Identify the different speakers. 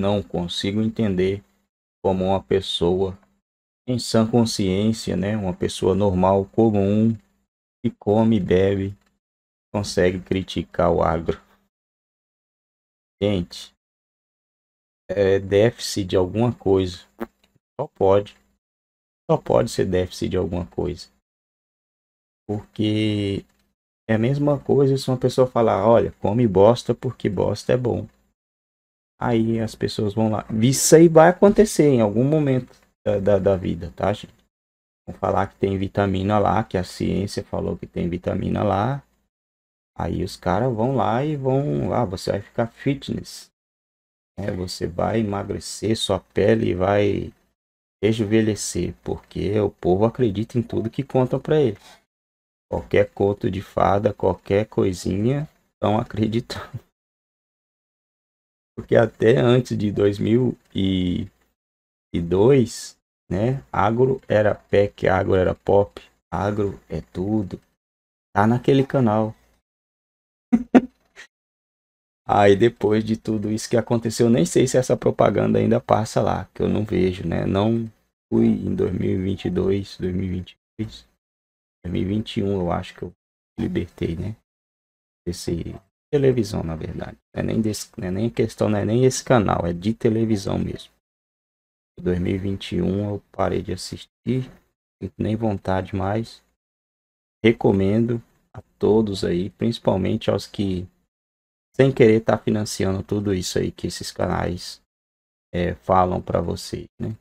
Speaker 1: Não consigo entender como uma pessoa em sã consciência, né, uma pessoa normal, comum, que come e bebe,
Speaker 2: consegue criticar o agro. Gente, é déficit de alguma coisa. Só pode. Só pode
Speaker 1: ser déficit de alguma coisa. Porque é a mesma coisa se uma pessoa falar, olha, come bosta porque bosta é bom. Aí as pessoas vão lá. Isso aí vai acontecer em algum momento da, da, da vida, tá, gente? Vão falar que tem vitamina lá, que a ciência falou que tem vitamina lá. Aí os caras vão lá e vão. Ah, você vai ficar fitness. É, você vai emagrecer, sua pele vai rejuvenescer, porque o povo acredita em tudo que conta para ele. Qualquer conto de fada, qualquer coisinha, estão acreditando. Porque até antes de 2002, né? Agro era PEC, agro era pop, agro é tudo. Tá naquele canal. Aí depois de tudo isso que aconteceu, nem sei se essa propaganda ainda passa lá, que eu não vejo, né? Não fui em 2022, 2023, 2021 eu acho que eu libertei, né? Esse televisão, na verdade. Não é nem, desse, não é nem questão, não é nem esse canal, é de televisão mesmo. 2021 eu parei de assistir, nem vontade mais. Recomendo a todos aí, principalmente aos que sem querer tá financiando tudo isso aí que esses canais
Speaker 2: é, falam para vocês, né?